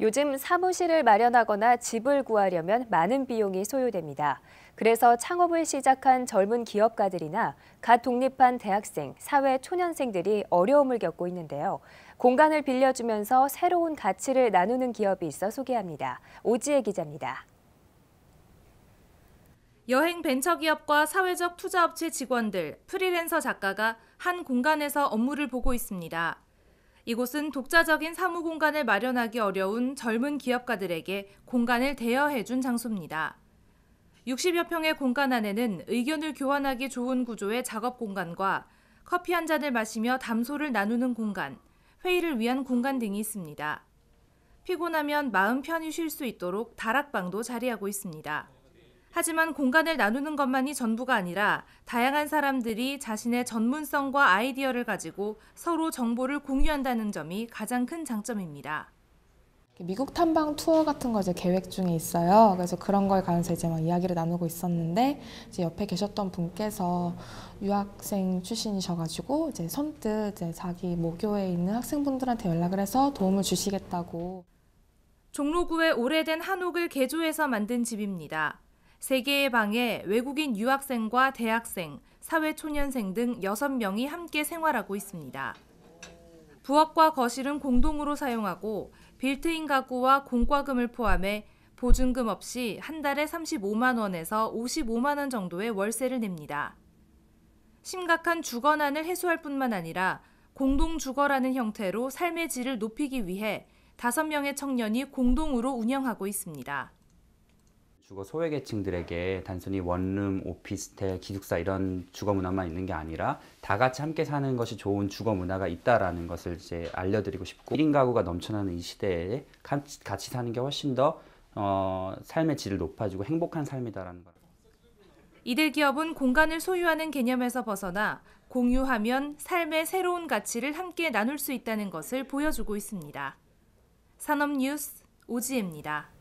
요즘 사무실을 마련하거나 집을 구하려면 많은 비용이 소요됩니다. 그래서 창업을 시작한 젊은 기업가들이나 갓 독립한 대학생, 사회 초년생들이 어려움을 겪고 있는데요. 공간을 빌려주면서 새로운 가치를 나누는 기업이 있어 소개합니다. 오지혜 기자입니다. 여행 벤처기업과 사회적 투자업체 직원들, 프리랜서 작가가 한 공간에서 업무를 보고 있습니다. 이곳은 독자적인 사무 공간을 마련하기 어려운 젊은 기업가들에게 공간을 대여해 준 장소입니다. 60여 평의 공간 안에는 의견을 교환하기 좋은 구조의 작업 공간과 커피 한 잔을 마시며 담소를 나누는 공간, 회의를 위한 공간 등이 있습니다. 피곤하면 마음 편히 쉴 수 있도록 다락방도 자리하고 있습니다. 하지만 공간을 나누는 것만이 전부가 아니라 다양한 사람들이 자신의 전문성과 아이디어를 가지고 서로 정보를 공유한다는 점이 가장 큰 장점입니다. 미국 탐방 투어 같은 거 이제 계획 중에 있어요. 그래서 그런 거에 관서 이제 막 이야기를 나누고 있었는데 이제 옆에 계셨던 분께서 유학생 출신이셔가지고 이제 선뜻 이제 자기 모교에 있는 학생분들한테 연락을 해서 도움을 주시겠다고. 종로구의 오래된 한옥을 개조해서 만든 집입니다. 세개의 방에 외국인 유학생과 대학생, 사회초년생 등 6명이 함께 생활하고 있습니다. 부엌과 거실은 공동으로 사용하고 빌트인 가구와 공과금을 포함해 보증금 없이 한 달에 35만 원에서 55만 원 정도의 월세를 냅니다. 심각한 주거난을 해소할 뿐만 아니라 공동 주거라는 형태로 삶의 질을 높이기 위해 5명의 청년이 공동으로 운영하고 있습니다. 주거 소외계층들에게 단순히 원룸, 오피스텔, 기숙사 이런 주거 문화만 있는 게 아니라 다 같이 함께 사는 것이 좋은 주거 문화가 있다라는 것을 이제 알려드리고 싶고 1인 가구가 넘쳐나는 이 시대에 같이 사는 게 훨씬 더 어, 삶의 질을 높아지고 행복한 삶이다라는 것. 이들 기업은 공간을 소유하는 개념에서 벗어나 공유하면 삶의 새로운 가치를 함께 나눌 수 있다는 것을 보여주고 있습니다. 산업뉴스 오지혜입니다.